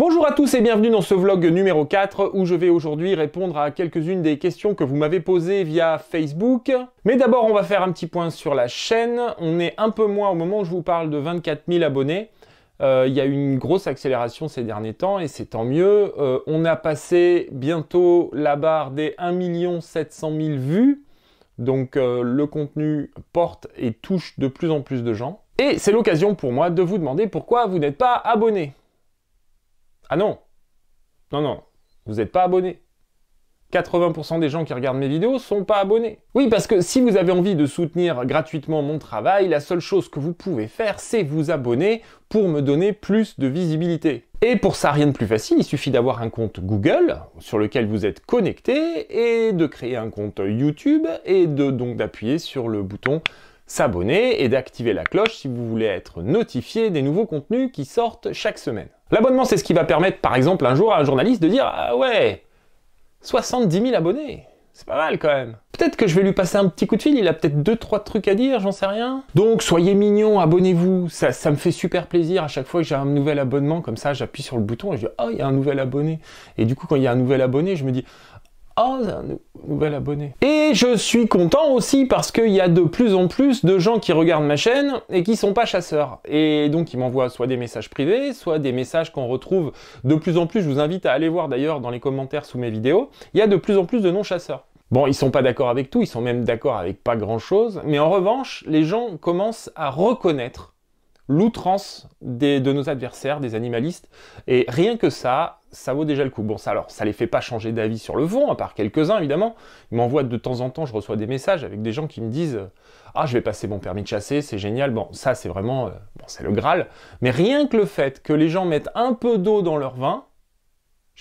Bonjour à tous et bienvenue dans ce vlog numéro 4 où je vais aujourd'hui répondre à quelques-unes des questions que vous m'avez posées via Facebook. Mais d'abord on va faire un petit point sur la chaîne. On est un peu moins au moment où je vous parle de 24 000 abonnés. Euh, il y a eu une grosse accélération ces derniers temps et c'est tant mieux. Euh, on a passé bientôt la barre des 1 700 000 vues. Donc euh, le contenu porte et touche de plus en plus de gens. Et c'est l'occasion pour moi de vous demander pourquoi vous n'êtes pas abonné. Ah non Non, non, vous n'êtes pas abonné. 80% des gens qui regardent mes vidéos sont pas abonnés. Oui, parce que si vous avez envie de soutenir gratuitement mon travail, la seule chose que vous pouvez faire, c'est vous abonner pour me donner plus de visibilité. Et pour ça, rien de plus facile, il suffit d'avoir un compte Google sur lequel vous êtes connecté et de créer un compte YouTube et de donc d'appuyer sur le bouton s'abonner et d'activer la cloche si vous voulez être notifié des nouveaux contenus qui sortent chaque semaine. L'abonnement, c'est ce qui va permettre, par exemple, un jour à un journaliste de dire Ah ouais, 70 000 abonnés c'est pas mal quand même. Peut-être que je vais lui passer un petit coup de fil, il a peut-être deux, trois trucs à dire, j'en sais rien. Donc soyez mignons, abonnez-vous, ça, ça, me fait super plaisir à chaque fois que j'ai un nouvel abonnement, comme ça j'appuie sur le bouton et je dis oh il y a un nouvel abonné. Et du coup quand il y a un nouvel abonné, je me dis Oh, un nouvel abonné. Et je suis content aussi parce qu'il y a de plus en plus de gens qui regardent ma chaîne et qui sont pas chasseurs. Et donc ils m'envoient soit des messages privés, soit des messages qu'on retrouve de plus en plus. Je vous invite à aller voir d'ailleurs dans les commentaires sous mes vidéos. Il y a de plus en plus de non-chasseurs. Bon, ils sont pas d'accord avec tout, ils sont même d'accord avec pas grand-chose. Mais en revanche, les gens commencent à reconnaître l'outrance de nos adversaires, des animalistes. Et rien que ça, ça vaut déjà le coup. Bon, ça alors, ça les fait pas changer d'avis sur le fond, à part quelques-uns évidemment. Ils m'envoient de temps en temps, je reçois des messages avec des gens qui me disent Ah, je vais passer mon permis de chasser, c'est génial. Bon, ça c'est vraiment, euh, bon, c'est le Graal. Mais rien que le fait que les gens mettent un peu d'eau dans leur vin,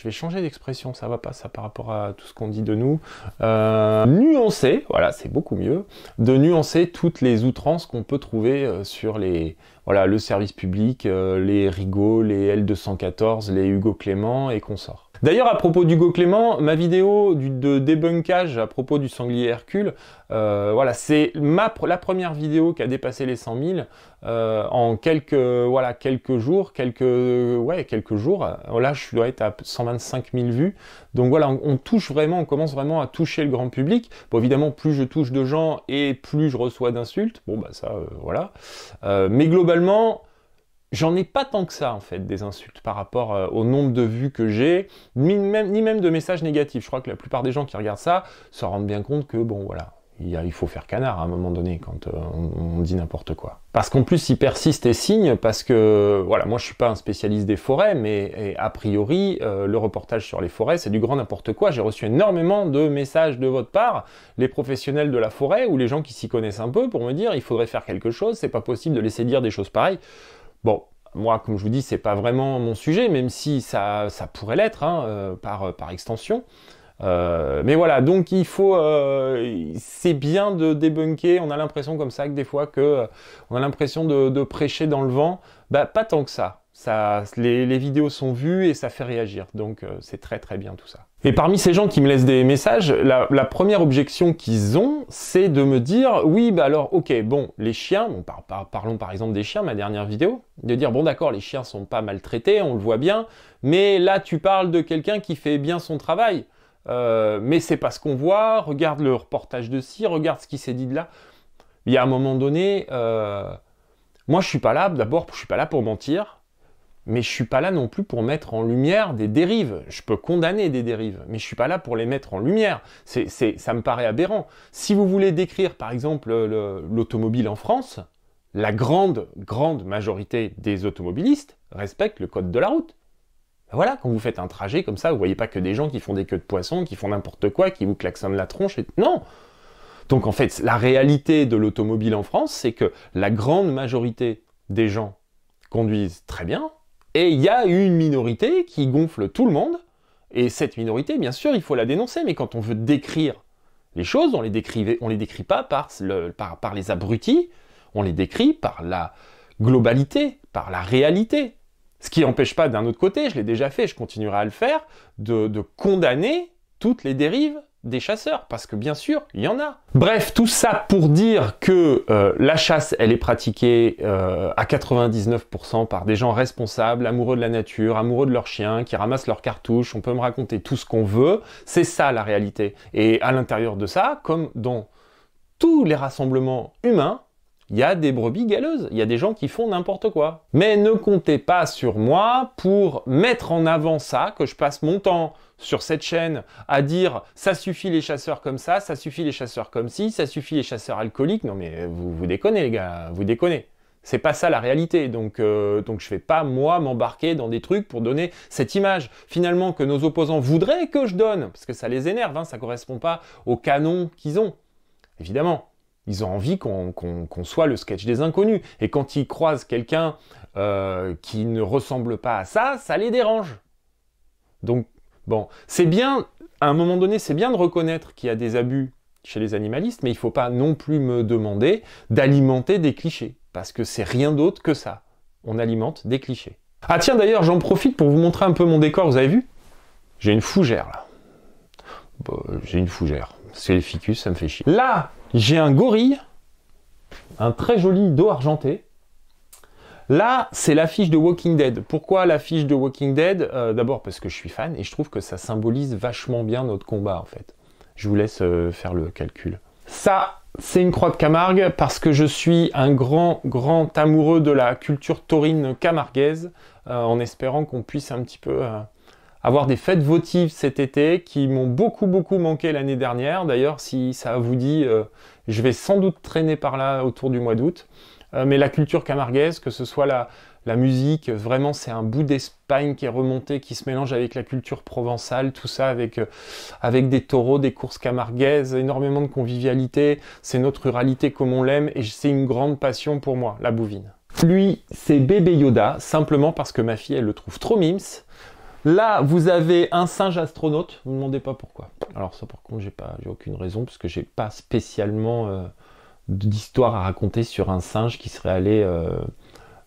je vais changer d'expression, ça va pas, ça par rapport à tout ce qu'on dit de nous, euh, nuancer, voilà, c'est beaucoup mieux, de nuancer toutes les outrances qu'on peut trouver euh, sur les, voilà, le service public, euh, les Rigaud, les L214, les Hugo Clément et consorts. D'ailleurs, à propos d'Hugo Clément, ma vidéo du, de débunkage à propos du sanglier Hercule, euh, voilà, c'est la première vidéo qui a dépassé les 100 000 euh, en quelques, voilà, quelques jours, quelques, ouais, quelques jours. Là, je dois être à 125 000 vues. Donc voilà, on, touche vraiment, on commence vraiment à toucher le grand public. Bon, évidemment, plus je touche de gens et plus je reçois d'insultes. Bon, bah ça, euh, voilà. mais globalement, J'en ai pas tant que ça en fait des insultes par rapport euh, au nombre de vues que j'ai, ni même, de messages négatifs. Je crois que la plupart des gens qui regardent ça se rendent bien compte que bon voilà, il, faut faire canard hein, à un moment donné quand euh, on, dit n'importe quoi. Parce qu'en plus, il persiste et signe parce que, voilà, moi je suis pas un spécialiste des forêts, mais a priori, euh, le reportage sur les forêts, c'est du grand n'importe quoi. J'ai reçu énormément de messages de votre part, les professionnels de la forêt ou les gens qui s'y connaissent un peu, pour me dire il faudrait faire quelque chose, c'est pas possible de laisser dire des choses pareilles. Bon, moi, comme je vous dis, c'est pas vraiment mon sujet, même si ça, pourrait l'être hein, euh, par, euh, par, extension. Euh, mais voilà, donc il faut, c'est bien de débunker. On a l'impression comme ça que des fois que on a l'impression de, prêcher dans le vent. Bah pas tant que ça. ça les vidéos sont vues et ça fait réagir. Donc c'est très très bien tout ça. Et parmi ces gens qui me laissent des messages, la, première objection qu'ils ont, c'est de me dire oui, bah alors, ok, bon, les chiens, parlons par exemple des chiens, ma dernière vidéo, de dire bon, d'accord, les chiens sont pas maltraités, on le voit bien, mais là, tu parles de quelqu'un qui fait bien son travail, euh, mais c'est pas ce qu'on voit, regarde le reportage de ci, regarde ce qui s'est dit de là. Il y a un moment donné, euh, moi, je suis pas là, d'abord, je suis pas là pour mentir, mais je suis pas là non plus pour mettre en lumière des dérives. Je peux condamner des dérives, mais je suis pas là pour les mettre en lumière. ça me paraît aberrant. Si vous voulez décrire, par exemple, l'automobile en France, la grande, grande majorité des automobilistes respectent le code de la route. Ben voilà, quand vous faites un trajet comme ça, vous voyez pas que des gens qui font des queues de poisson, qui font n'importe quoi, qui vous klaxonnent la tronche. Et... Non Donc en fait, la réalité de l'automobile en France, c'est que la grande majorité des gens conduisent très bien, et il y a une minorité qui gonfle tout le monde, et cette minorité, bien sûr, il faut la dénoncer, mais quand on veut décrire les choses, on les les décrit pas par, les abrutis, on les décrit par la globalité, par la réalité. Ce qui n'empêche pas, d'un autre côté, je l'ai déjà fait, je continuerai à le faire, de condamner toutes les dérives des chasseurs, parce que bien sûr, il y en a. Bref, tout ça pour dire que euh, la chasse, elle est pratiquée euh, à 99% par des gens responsables, amoureux de la nature, amoureux de leurs chiens, qui ramassent leurs cartouches, on peut me raconter tout ce qu'on veut, c'est ça la réalité. Et à l'intérieur de ça, comme dans tous les rassemblements humains, il y a des brebis galeuses, il y a des gens qui font n'importe quoi. Mais ne comptez pas sur moi pour mettre en avant ça, que je passe mon temps sur cette chaîne à dire ça suffit les chasseurs comme ça, ça suffit les chasseurs comme ci, ça suffit les chasseurs alcooliques. Non mais vous, vous déconnez les gars, vous déconnez. C'est pas ça la réalité. Donc, euh, donc je vais pas moi m'embarquer dans des trucs pour donner cette image finalement que nos opposants voudraient que je donne, parce que ça les énerve, hein, ça correspond pas au canon qu'ils ont, évidemment. Ils ont envie qu'on soit le sketch des inconnus. Et quand ils croisent quelqu'un euh, qui ne ressemble pas à ça, ça les dérange. Donc, bon, c'est bien, à un moment donné, c'est bien de reconnaître qu'il y a des abus chez les animalistes, mais il ne faut pas non plus me demander d'alimenter des clichés, parce que c'est rien d'autre que ça. On alimente des clichés. Ah tiens, d'ailleurs, j'en profite pour vous montrer un peu mon décor, vous avez vu J'ai une fougère, là. Bah, j'ai une fougère. C'est le ficus, ça me fait chier. Là, j'ai un gorille, un très joli dos argenté. Là, c'est l'affiche de Walking Dead. Pourquoi l'affiche de Walking Dead euh, D'abord parce que je suis fan et je trouve que ça symbolise vachement bien notre combat en fait. Je vous laisse euh, faire le calcul. Ça, c'est une croix de Camargue parce que je suis un grand, grand amoureux de la culture taurine camarguaise euh, en espérant qu'on puisse un petit peu avoir des fêtes votives cet été qui m'ont beaucoup beaucoup manqué l'année dernière. D'ailleurs, si ça vous dit, euh, je vais sans doute traîner par là autour du mois d'août. Euh, mais la culture camarguaise, que ce soit la, la musique, vraiment c'est un bout d'Espagne qui est remonté, qui se mélange avec la culture provençale, tout ça avec, euh, avec des taureaux, des courses camarguaises, énormément de convivialité. C'est notre ruralité comme on l'aime et c'est une grande passion pour moi, la bouvine. Lui, c'est bébé Yoda, simplement parce que ma fille, elle le trouve trop mims. Là, vous avez un singe astronaute. Vous ne me demandez pas pourquoi. Alors ça, par contre, j'ai pas, j'ai aucune raison parce que j'ai pas spécialement euh, d'histoire à raconter sur un singe qui serait allé euh,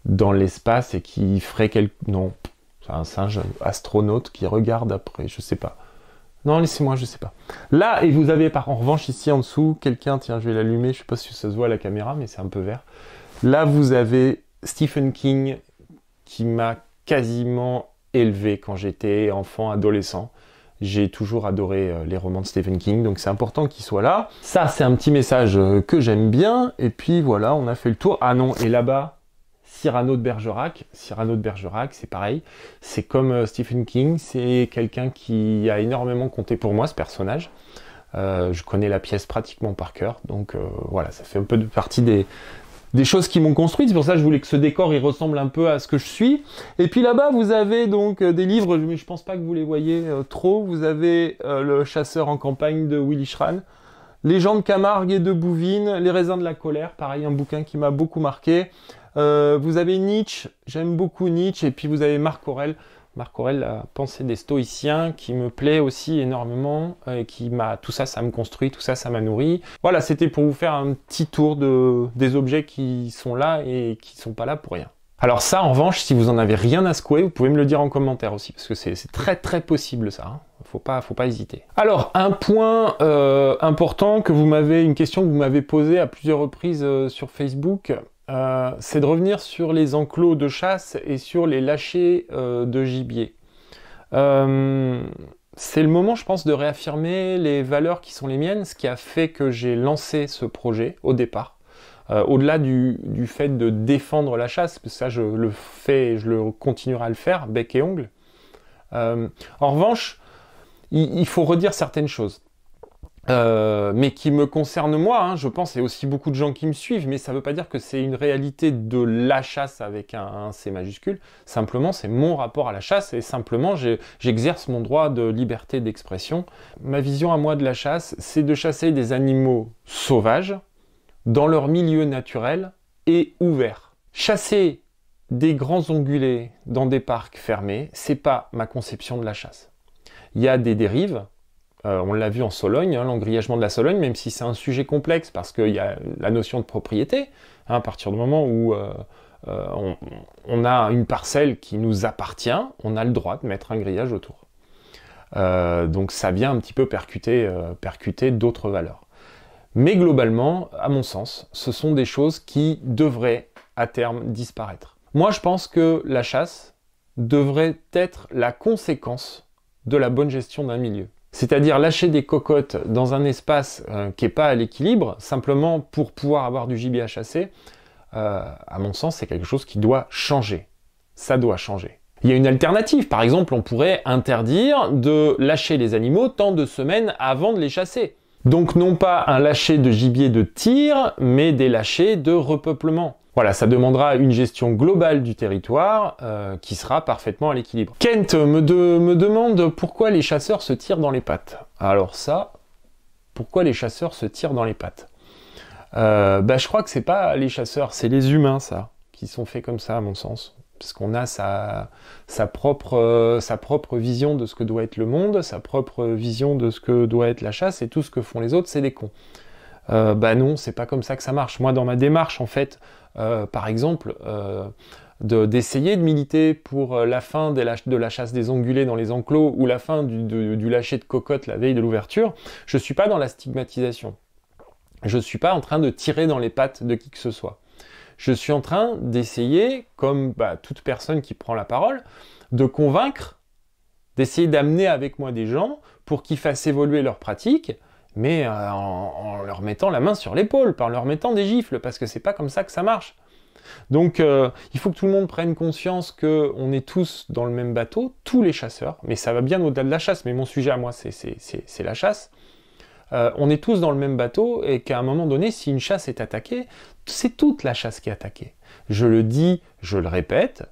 dans l'espace et qui ferait quelque... Non, c'est un singe astronaute qui regarde après. Je sais pas. Non, laissez-moi, je sais pas. Là, et vous avez par en revanche ici en dessous quelqu'un. Tiens, je vais l'allumer. Je sais pas si ça se voit à la caméra, mais c'est un peu vert. Là, vous avez Stephen King qui m'a quasiment élevé quand j'étais enfant, adolescent. J'ai toujours adoré euh, les romans de Stephen King, donc c'est important qu'il soit là. Ça, c'est un petit message euh, que j'aime bien. Et puis voilà, on a fait le tour. Ah non, et là-bas, Cyrano de Bergerac. Cyrano de Bergerac, c'est pareil. C'est comme euh, Stephen King, c'est quelqu'un qui a énormément compté pour moi, ce personnage. je connais la pièce pratiquement par cœur, donc voilà, ça fait un peu partie des, des choses qui m'ont construit, C'est pour ça que je voulais que ce décor il ressemble un peu à ce que je suis. Et puis là-bas, vous avez donc euh, des livres, mais je pense pas que vous les voyez euh, trop. Vous avez euh, Le chasseur en campagne de Willy Schran, Les gens de Camargue et de Bouvines, Les raisins de la colère, pareil, un bouquin qui m'a beaucoup marqué. vous avez Nietzsche, j'aime beaucoup Nietzsche, et puis vous avez Marc Aurel. Marc Aurel, la pensée des stoïciens, qui me plaît aussi énormément, euh, et qui m'a, tout ça, ça me construit, tout ça, ça m'a nourri. Voilà, c'était pour vous faire un petit tour de, des objets qui sont là et qui ne sont pas là pour rien. Alors ça, en revanche, si vous en avez rien à secouer, vous pouvez me le dire en commentaire aussi, parce que c'est très très possible ça. il hein. Faut pas, faut pas hésiter. Alors un point euh, important que vous m'avez, une question que vous m'avez posée à plusieurs reprises euh, sur Facebook, euh, c'est de revenir sur les enclos de chasse et sur les lâchers euh, de gibier. Euh, c'est le moment, je pense, de réaffirmer les valeurs qui sont les miennes, ce qui a fait que j'ai lancé ce projet au départ. Au-delà du, fait de défendre la chasse, parce que ça je le fais et je le continuerai à le faire, bec et ongle. en revanche, il faut redire certaines choses. Euh, mais qui me concerne moi, hein, je pense, et aussi beaucoup de gens qui me suivent, mais ça ne veut pas dire que c'est une réalité de la chasse avec un, un C majuscule, simplement c'est mon rapport à la chasse, et simplement j'exerce mon droit de liberté d'expression. Ma vision à moi de la chasse, c'est de chasser des animaux sauvages, dans leur milieu naturel et ouvert. Chasser des grands ongulés dans des parcs fermés, c'est pas ma conception de la chasse. Il y a des dérives, euh, on l'a vu en Sologne, hein, de la Sologne, même si c'est un sujet complexe parce qu'il y a la notion de propriété, hein, à partir du moment où euh, euh, on, a une parcelle qui nous appartient, on a le droit de mettre un grillage autour. donc ça vient un petit peu percuter d'autres valeurs. Mais globalement, à mon sens, ce sont des choses qui devraient à terme disparaître. Moi, je pense que la chasse devrait être la conséquence de la bonne gestion d'un milieu. C'est-à-dire lâcher des cocottes dans un espace euh, qui n'est pas à l'équilibre, simplement pour pouvoir avoir du gibier à chasser, euh, à mon sens, c'est quelque chose qui doit changer. Ça doit changer. Il y a une alternative. Par exemple, on pourrait interdire de lâcher les animaux tant de semaines avant de les chasser. Donc non pas un lâcher de gibier de tir, mais des lâchers de repeuplement. Voilà, ça demandera une gestion globale du territoire euh, qui sera parfaitement à l'équilibre. Kent me, me demande pourquoi les chasseurs se tirent dans les pattes. Alors ça, pourquoi les chasseurs se tirent dans les pattes euh, bah, Je crois que c'est pas les chasseurs, c'est les humains, ça, qui sont faits comme ça, à mon sens. Parce qu'on a sa, propre, sa propre vision de ce que doit être le monde, sa propre vision de ce que doit être la chasse, et tout ce que font les autres, c'est des cons. Euh, bah non, c'est pas comme ça que ça marche. Moi, dans ma démarche, en fait, euh, par exemple, euh, d'essayer de, militer pour la fin de la chasse des ongulés dans les enclos ou la fin du, lâcher de cocotte la veille de l'ouverture, je suis pas dans la stigmatisation. Je suis pas en train de tirer dans les pattes de qui que ce soit. Je suis en train d'essayer, comme bah, toute personne qui prend la parole, de convaincre, d'essayer d'amener avec moi des gens pour qu'ils fassent évoluer leurs pratiques, mais euh, en, leur mettant la main sur l'épaule, par leur mettant des gifles, parce que c'est pas comme ça que ça marche. Donc euh, il faut que tout le monde prenne conscience qu'on est tous dans le même bateau, tous les chasseurs, mais ça va bien au-delà de la chasse, mais mon sujet à moi c'est la chasse. Euh, on est tous dans le même bateau et qu'à un moment donné, si une chasse est attaquée, c'est toute la chasse qui est attaquée. Je le dis, je le répète.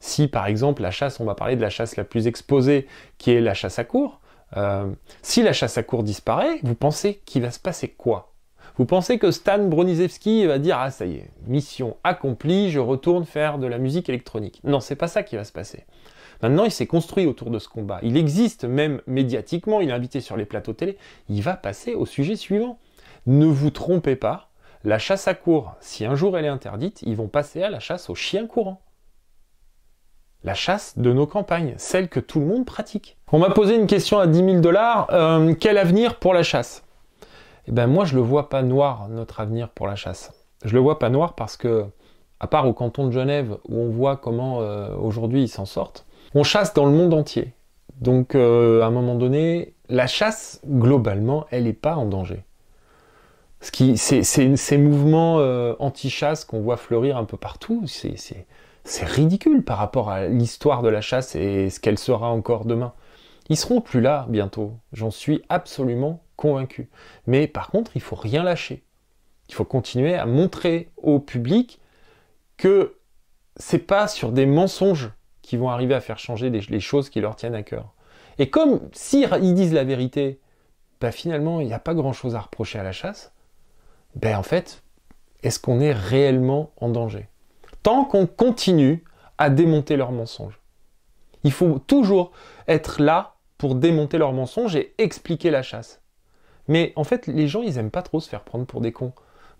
Si par exemple la chasse, on va parler de la chasse la plus exposée, qui est la chasse à cours, euh, si la chasse à courre disparaît, vous pensez qu'il va se passer quoi Vous pensez que Stan Bronisewski va dire Ah, ça y est, mission accomplie, je retourne faire de la musique électronique Non, c'est pas ça qui va se passer. Maintenant, il s'est construit autour de ce combat. Il existe même médiatiquement, il est invité sur les plateaux télé. Il va passer au sujet suivant. Ne vous trompez pas, la chasse à courre, si un jour elle est interdite, ils vont passer à la chasse aux chiens courants la chasse de nos campagnes, celle que tout le monde pratique. On m'a posé une question à 10 000 dollars, euh, quel avenir pour la chasse Eh bien, moi je le vois pas noir, notre avenir pour la chasse. Je le vois pas noir parce que, à part au canton de Genève, où on voit comment euh, aujourd'hui ils s'en sortent, on chasse dans le monde entier. Donc euh, à un moment donné, la chasse, globalement, elle n'est pas en danger. Ce qui, c'est, ces mouvements anti-chasse qu'on voit fleurir un peu partout, c'est, c'est ridicule par rapport à l'histoire de la chasse et ce qu'elle sera encore demain. Ils seront plus là bientôt, j'en suis absolument convaincu. Mais par contre, il faut rien lâcher. Il faut continuer à montrer au public que c'est pas sur des mensonges qui vont arriver à faire changer les, choses qui leur tiennent à cœur. Et comme s'ils disent la vérité, bah, finalement il n'y a pas grand chose à reprocher à la chasse, ben en fait, est-ce qu'on est réellement en danger tant qu'on continue à démonter leurs mensonges. Il faut toujours être là pour démonter leurs mensonges et expliquer la chasse. Mais en fait, les gens, ils aiment pas trop se faire prendre pour des cons.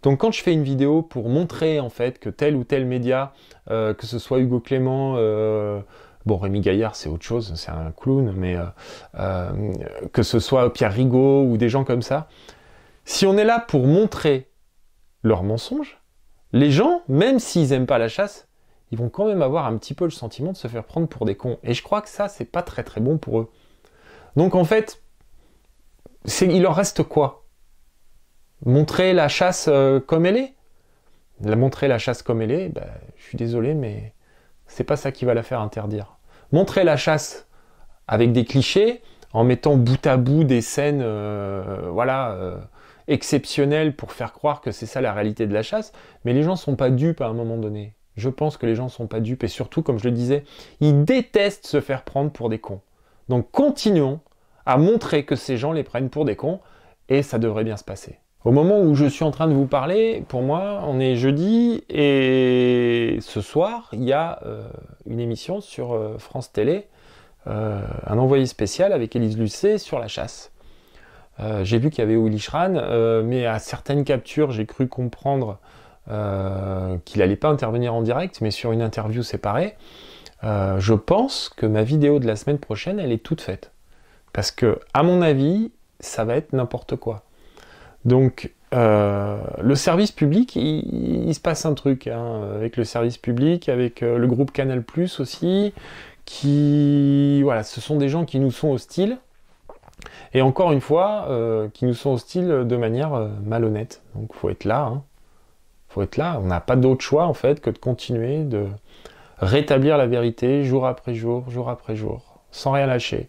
Donc quand je fais une vidéo pour montrer en fait que tel ou tel média, euh, que ce soit Hugo Clément, euh, bon Rémi Gaillard c'est autre chose, c'est un clown, mais euh, que ce soit Pierre Rigaud ou des gens comme ça, si on est là pour montrer leurs mensonges, les gens, même s'ils n'aiment pas la chasse, ils vont quand même avoir un petit peu le sentiment de se faire prendre pour des cons. Et je crois que ça, c'est pas très très bon pour eux. Donc en fait, il en reste quoi Montrer la chasse euh, comme elle est La montrer la chasse comme elle est, bah, je suis désolé, mais c'est pas ça qui va la faire interdire. Montrer la chasse avec des clichés, en mettant bout à bout des scènes, euh, voilà, euh, exceptionnel pour faire croire que c'est ça la réalité de la chasse, mais les gens sont pas dupes à un moment donné. Je pense que les gens sont pas dupes et surtout, comme je le disais, ils détestent se faire prendre pour des cons. Donc continuons à montrer que ces gens les prennent pour des cons et ça devrait bien se passer. Au moment où je suis en train de vous parler, pour moi, on est jeudi et ce soir, il y a euh, une émission sur euh, France Télé, euh, un envoyé spécial avec Élise Lucet sur la chasse. Euh, j'ai vu qu'il y avait Willy euh, mais à certaines captures, j'ai cru comprendre euh, qu'il n'allait pas intervenir en direct, mais sur une interview séparée. je pense que ma vidéo de la semaine prochaine, elle est toute faite. Parce que, à mon avis, ça va être n'importe quoi. Donc, le service public, il, se passe un truc hein, avec le service public, avec le groupe Canal Plus aussi, qui. Voilà, ce sont des gens qui nous sont hostiles et encore une fois, euh, qui nous sont hostiles de manière euh, malhonnête. Donc faut être là, hein. faut être là. On n'a pas d'autre choix en fait que de continuer de rétablir la vérité jour après jour, jour après jour, sans rien lâcher.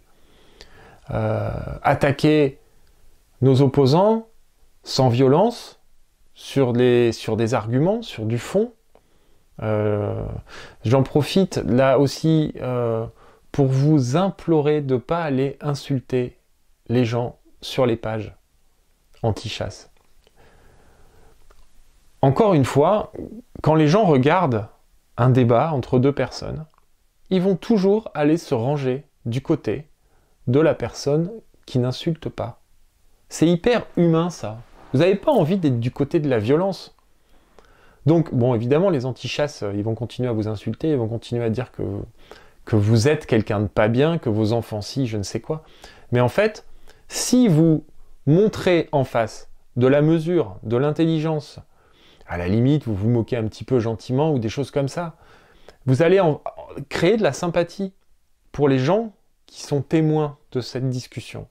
Euh, attaquer nos opposants sans violence, sur, sur des arguments, sur du fond. J'en profite là aussi pour vous implorer de ne pas aller insulter les gens sur les pages anti-chasse. Encore une fois, quand les gens regardent un débat entre deux personnes, ils vont toujours aller se ranger du côté de la personne qui n'insulte pas. C'est hyper humain ça. Vous n'avez pas envie d'être du côté de la violence. Donc, bon, évidemment, les anti-chasses, euh, ils vont continuer à vous insulter, ils vont continuer à dire que, que vous êtes quelqu'un de pas bien, que vos enfants si, je ne sais quoi. Mais en fait, si vous montrez en face de la mesure, de l'intelligence, à la limite, vous vous moquez un petit peu gentiment ou des choses comme ça, vous allez en créer de la sympathie pour les gens qui sont témoins de cette discussion.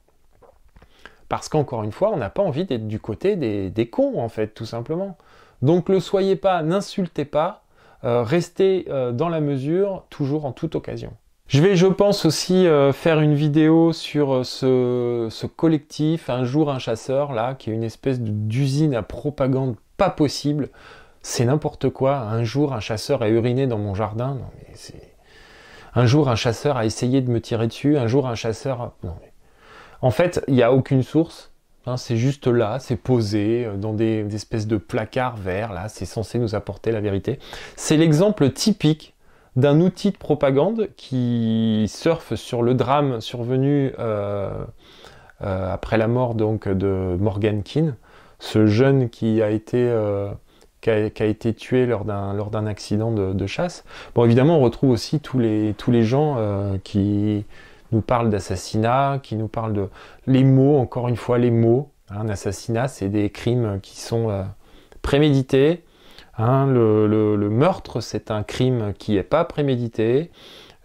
Parce qu'encore une fois, on n'a pas envie d'être du côté des, cons, en fait, tout simplement. Donc ne soyez pas, n'insultez pas, euh, restez euh, dans la mesure, toujours en toute occasion. Je vais, je pense, aussi euh, faire une vidéo sur euh, ce, collectif, Un jour un chasseur, là, qui est une espèce d'usine à propagande pas possible. C'est n'importe quoi. Un jour, un chasseur a uriné dans mon jardin. mais Un jour, un chasseur a essayé de me tirer dessus. Un jour, un chasseur... Non, mais... En fait, il n'y a aucune source. Hein. c'est juste là, c'est posé euh, dans des, des espèces de placards verts. Là, c'est censé nous apporter la vérité. C'est l'exemple typique d'un outil de propagande qui surfe sur le drame survenu euh, euh, après la mort donc, de Morgan Keane, ce jeune qui a été, euh, qui a, été tué lors d'un accident de, chasse. Bon, évidemment, on retrouve aussi tous les, tous les gens qui nous parlent d'assassinat, qui nous parlent de... Les mots, encore une fois, les mots. un assassinat, c'est des crimes qui sont prémédités, Hein, le, meurtre, c'est un crime qui n'est pas prémédité,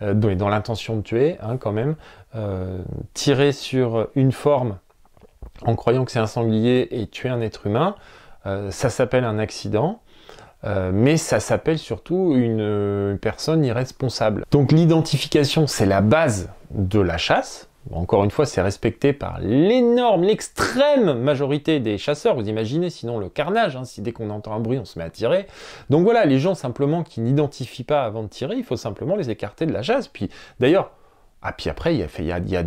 euh, dans l'intention de tuer, hein, quand même. Euh, tirer sur une forme en croyant que c'est un sanglier et tuer un être humain, euh, ça s'appelle un accident. mais ça s'appelle surtout une, personne irresponsable. Donc l'identification, c'est la base de la chasse. Encore une fois, c'est respecté par l'énorme, l'extrême majorité des chasseurs. Vous imaginez sinon le carnage, hein. si dès qu'on entend un bruit, on se met à tirer. Donc voilà, les gens simplement qui n'identifient pas avant de tirer, il faut simplement les écarter de la chasse. Puis d'ailleurs, ah, puis après, il y, a, il,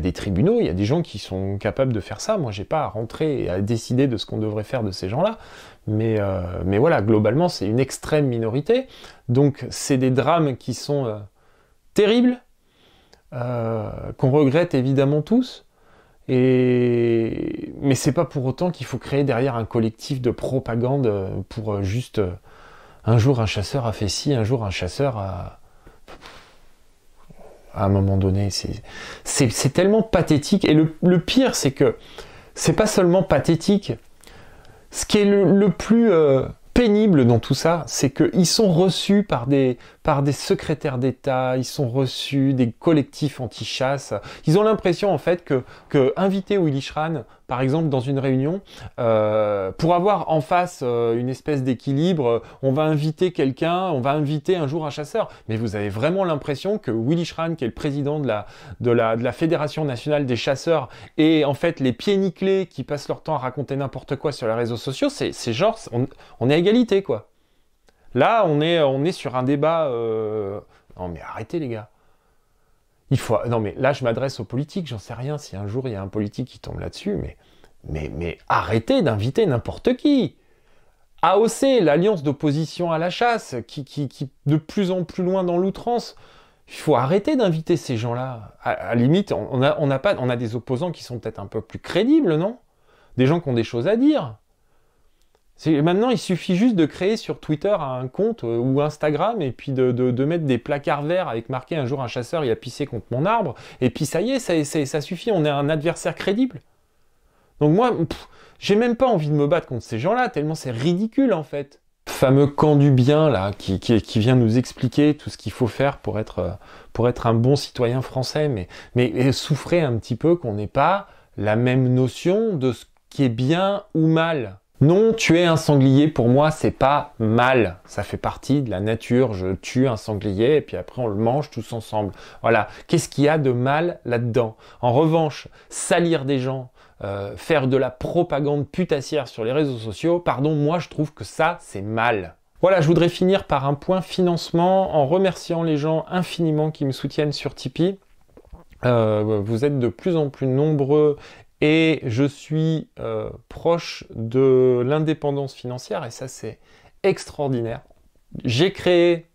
des, tribunaux, il y a des gens qui sont capables de faire ça. Moi, j'ai pas à rentrer et à décider de ce qu'on devrait faire de ces gens-là. Mais, euh, voilà, globalement, c'est une extrême minorité. Donc, c'est des drames qui sont euh, terribles, euh, qu'on regrette évidemment tous. Et... Mais c'est pas pour autant qu'il faut créer derrière un collectif de propagande euh, pour euh, juste un jour un chasseur a fait ci, un jour un chasseur a. À un moment donné, c'est tellement pathétique. Et le, pire, c'est que c'est pas seulement pathétique. Ce qui est le, plus pénible dans tout ça, c'est qu'ils sont reçus par des, par des secrétaires d'État, ils sont reçus des collectifs anti-chasse. Ils ont l'impression en fait que, que inviter Willy Schran par exemple, dans une réunion, euh, pour avoir en face euh, une espèce d'équilibre, euh, on va inviter quelqu'un, on va inviter un jour un chasseur. Mais vous avez vraiment l'impression que Willy Schran, qui est le président de la, de, Fédération nationale des chasseurs, et en fait les pieds nickelés qui passent leur temps à raconter n'importe quoi sur les réseaux sociaux, c'est genre, on, est à égalité, quoi. Là, on est, on est sur un débat... Non mais arrêtez les gars il faut. Non, mais là, je m'adresse aux politiques. J'en sais rien si un jour il y a un politique qui tombe là-dessus, mais, mais, mais arrêtez d'inviter n'importe qui. AOC, l'alliance d'opposition à la chasse, qui, qui, de plus en plus loin dans l'outrance. Il faut arrêter d'inviter ces gens-là. À, à, limite, on on a, pas, on a des opposants qui sont peut-être un peu plus crédibles, non Des gens qui ont des choses à dire. Maintenant, il suffit juste de créer sur Twitter un compte euh, ou Instagram et puis de, mettre des placards verts avec marqué un jour un chasseur il a pissé contre mon arbre et puis ça y est, ça, suffit, on est un adversaire crédible. Donc moi, j'ai même pas envie de me battre contre ces gens-là, tellement c'est ridicule en fait. Fameux camp du bien là, qui, vient nous expliquer tout ce qu'il faut faire pour être, euh, pour être un bon citoyen français, mais, mais souffrez un petit peu qu'on n'ait pas la même notion de ce qui est bien ou mal. Non, tuer un sanglier, pour moi, c'est pas mal. Ça fait partie de la nature. Je tue un sanglier et puis après, on le mange tous ensemble. Voilà. Qu'est-ce qu'il y a de mal là-dedans En revanche, salir des gens, euh, faire de la propagande putassière sur les réseaux sociaux, pardon, moi, je trouve que ça, c'est mal. Voilà, je voudrais finir par un point financement en remerciant les gens infiniment qui me soutiennent sur Tipeee. Euh, vous êtes de plus en plus nombreux et je suis euh, proche de l'indépendance financière et ça c'est extraordinaire. J'ai créé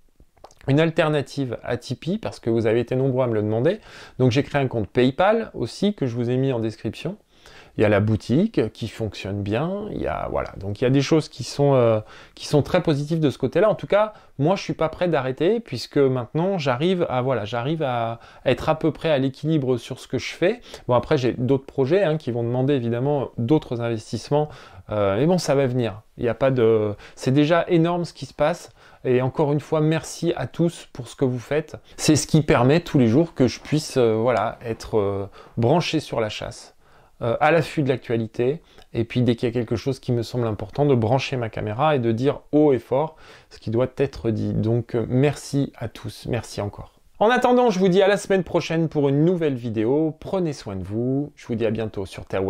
une alternative à Tipeee parce que vous avez été nombreux à me le demander. Donc j'ai créé un compte PayPal aussi que je vous ai mis en description il y a la boutique qui fonctionne bien, il y a voilà. Donc il y a des choses qui sont euh, qui sont très positives de ce côté-là. En tout cas, moi je suis pas prêt d'arrêter puisque maintenant j'arrive à voilà, j'arrive à être à peu près à l'équilibre sur ce que je fais. Bon après j'ai d'autres projets hein, qui vont demander évidemment d'autres investissements, mais euh, bon ça va venir. Il a pas de, c'est déjà énorme ce qui se passe. Et encore une fois, merci à tous pour ce que vous faites. C'est ce qui permet tous les jours que je puisse euh, voilà être branché sur la chasse. Euh, à l'affût de l'actualité, et puis dès qu'il y a quelque chose qui me semble important, de brancher ma caméra et de dire haut et fort ce qui doit être dit. Donc euh, merci à tous, merci encore. En attendant, je vous dis à la semaine prochaine pour une nouvelle vidéo. Prenez soin de vous. Je vous dis à bientôt sur Terre